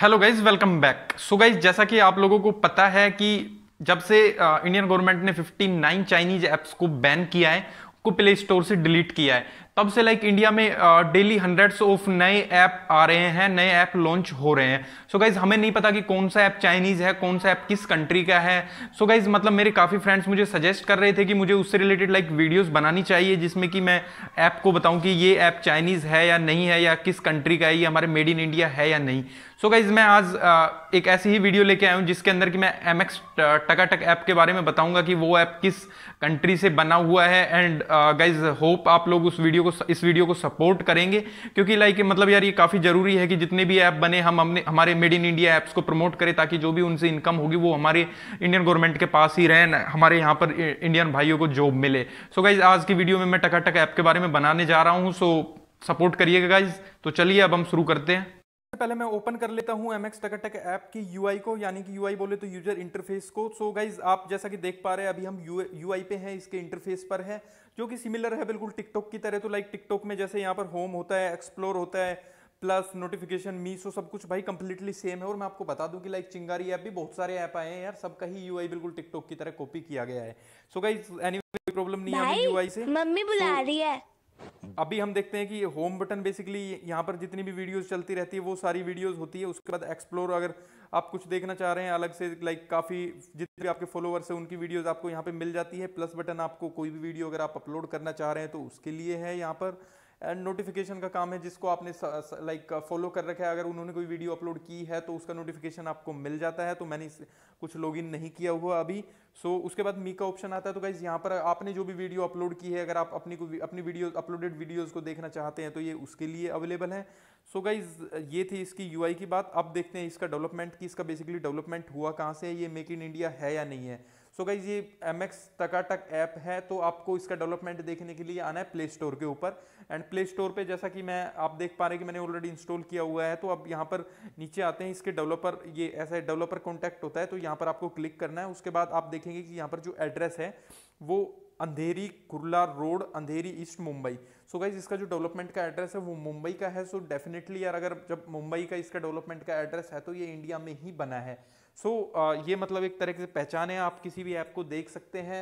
hello guys welcome back so guys जैसा कि आप लोगों को पता है कि जब से इंडियन गवर्नमेंट ने 59 चाइनीज ऐप्स को बैन किया है को प्ले स्टोर से डिलीट किया है तब से लाइक इंडिया में डेली हंड्रेड्स ऑफ नए ऐप आ रहे हैं नए ऐप लॉन्च हो रहे हैं सो so गाइज हमें नहीं पता कि कौन सा ऐप चाइनीज़ है कौन सा ऐप किस कंट्री का है सो so गाइज मतलब मेरे काफ़ी फ्रेंड्स मुझे सजेस्ट कर रहे थे कि मुझे उससे रिलेटेड लाइक वीडियोज़ बनानी चाहिए जिसमें कि मैं ऐप को बताऊँ कि ये ऐप चाइनीज़ है या नहीं है या किस कंट्री का है ये हमारे मेड इन इंडिया है या नहीं सो so गाइज मैं आज uh, एक ऐसी ही वीडियो लेके आया हूँ जिसके अंदर कि मैं एम एक्स टकाटक ऐप के बारे में बताऊँगा कि वो ऐप किस कंट्री से बना हुआ है एंड गाइज होप आप लोग उस वीडियो को इस वीडियो को सपोर्ट करेंगे क्योंकि लाइक मतलब यार ये काफ़ी ज़रूरी है कि जितने भी ऐप बने हम हमने हमारे मेड इन इंडिया ऐप्स को प्रमोट करें ताकि जो भी उनसे इनकम होगी वो हमारे इंडियन गवर्नमेंट के पास ही रहें हमारे यहाँ पर इंडियन भाइयों को जॉब मिले सो गाइज आज की वीडियो में मैं टक ऐप के बारे में बनाने जा रहा हूँ सो सपोर्ट करिएगा गाइज तो चलिए अब हम शुरू करते हैं पहले मैं ओपन कर लेता हूँ एम एक्स टकाटक ऐप की यूआई को यानी कि यूआई बोले तो यूजर इंटरफेस को सो so गाइज आप जैसा कि देख पा रहे हैं अभी हम यू पे हैं इसके इंटरफेस पर है जो कि सिमिलर है बिल्कुल टिकटॉक की तरह तो लाइक टिकटॉक में जैसे यहाँ पर होम होता है एक्सप्लोर होता है प्लस नोटिफिकेशन मीसो सब कुछ भाई कंप्लीटली सेम है और मैं आपको बता दूं कि लाइक चिंगारी ऐप भी बहुत सारे ऐप आए हैं यार सबका ही यूआई बिल्कुल टिकटॉक की तरह कॉपी किया गया है सो गाइज एनी प्रॉब्लम नहीं है यूआई से मम्मी बुला so, रही है अभी हम देखते हैं कि होम बटन बेसिकली यहाँ पर जितनी भी वीडियोस चलती रहती है वो सारी वीडियोस होती है उसके बाद एक्सप्लोर अगर आप कुछ देखना चाह रहे हैं अलग से लाइक काफ़ी जितने भी आपके फॉलोअर्स हैं उनकी वीडियोस आपको यहाँ पे मिल जाती है प्लस बटन आपको कोई भी वीडियो अगर आप अपलोड करना चाह रहे हैं तो उसके लिए है यहाँ पर एंड नोटिफिकेशन का काम है जिसको आपने लाइक फॉलो uh, कर रखा है अगर उन्होंने कोई वीडियो अपलोड की है तो उसका नोटिफिकेशन आपको मिल जाता है तो मैंने कुछ लॉग नहीं किया हुआ अभी सो so, उसके बाद मी का ऑप्शन आता है तो गाइज यहाँ पर आपने जो भी वीडियो अपलोड की है अगर आप अपनी को अपनी वीडियो अपलोडेड वीडियोज़ को देखना चाहते हैं तो ये उसके लिए अवेलेबल है सो so, गाइज ये थी इसकी यू की बात अब देखते हैं इसका डेवलपमेंट की इसका बेसिकली डेवलपमेंट हुआ कहाँ से है ये मेक इन इंडिया है या नहीं है सो so गाइज ये एम एक्स टकाटक ऐप है तो आपको इसका डेवलपमेंट देखने के लिए आना है प्ले स्टोर के ऊपर एंड प्ले स्टोर पर जैसा कि मैं आप देख पा रहे कि मैंने ऑलरेडी इंस्टॉल किया हुआ है तो अब यहाँ पर नीचे आते हैं इसके डेवलपर ये ऐसा डेवलपर कॉन्टैक्ट होता है तो यहाँ पर आपको क्लिक करना है उसके बाद आप देख देखेंगे कि यहाँ पर जो एड्रेस है वो Andheri Kurla road Andheri east Mumbai so guys इसका जो डेवलपमेंट का एड्रेस है वो मुंबई का है सो so डेफिनेटली यार अगर जब मुंबई का इसका डेवलपमेंट का एड्रेस है तो ये इंडिया में ही बना है सो so, uh, ये मतलब एक तरह से पहचान है आप किसी भी ऐप को देख सकते हैं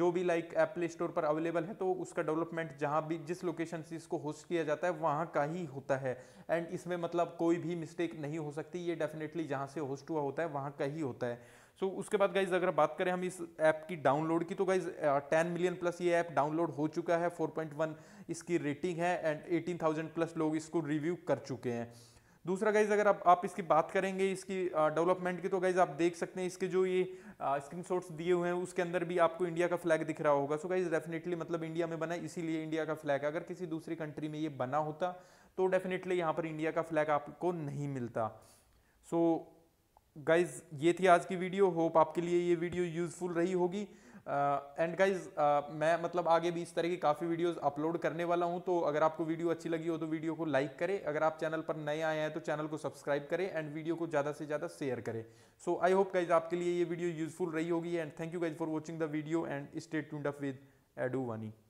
जो भी लाइक ऐप प्ले स्टोर पर अवेलेबल है तो उसका डेवलपमेंट जहाँ भी जिस लोकेशन से इसको होस्ट किया जाता है वहाँ का ही होता है एंड इसमें मतलब कोई भी मिस्टेक नहीं हो सकती ये डेफिनेटली जहाँ से होस्ट हुआ होता है वहाँ का ही होता है सो so, उसके बाद गाइज अगर बात करें हम इस ऐप की डाउनलोड की तो गाइज टेन मिलियन प्लस ये ऐप डाउनलोड हो चुका है 4.1 इसकी रेटिंग है एंड 18,000 प्लस लोग इसको रिव्यू कर चुके हैं दूसरा गाइज अगर आप, आप इसकी बात करेंगे इसकी डेवलपमेंट की तो गाइज आप देख सकते हैं इसके जो ये शॉट्स दिए हुए हैं उसके अंदर भी आपको इंडिया का फ्लैग दिख रहा होगा सो गाइज डेफिनेटली मतलब इंडिया में बना इसीलिए इंडिया का फ्लैग अगर किसी दूसरी कंट्री में ये बना होता तो डेफिनेटली यहाँ पर इंडिया का फ्लैग आपको नहीं मिलता सो so, गाइज ये थी आज की वीडियो होप आपके लिए ये वीडियो यूज़फुल रही होगी एंड uh, गाइज uh, मैं मतलब आगे भी इस तरह की काफ़ी वीडियोस अपलोड करने वाला हूं तो अगर आपको वीडियो अच्छी लगी हो तो वीडियो को लाइक करें अगर आप चैनल पर नए आए हैं तो चैनल को सब्सक्राइब करें एंड वीडियो को ज़्यादा से ज़्यादा शेयर करें सो आई होप गाइज आपके लिए ये वीडियो यूज़फुल रही होगी and thank you guys for watching the video and stay tuned up with Edu वानी